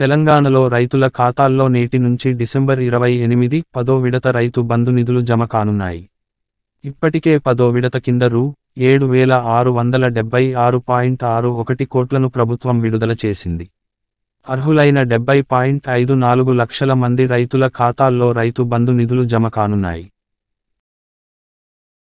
తెలంగాణలో రైతుల ఖాతాల్లో నేటి నుంచి డిసెంబర్ ఇరవై ఎనిమిది పదో విడత రైతు బంధు నిధులు జమ కానున్నాయి ఇప్పటికే పదో విడత కింద రూ ఏడు వేల ఆరు వందల డెబ్బై ఆరు పాయింట్ ఆరు ఒకటి కోట్లను ప్రభుత్వం విడుదల చేసింది అర్హులైన డెబ్బై పాయింట్ ఐదు నాలుగు లక్షల మంది రైతుల ఖాతాల్లో రైతు బంధు నిధులు జమ కానున్నాయి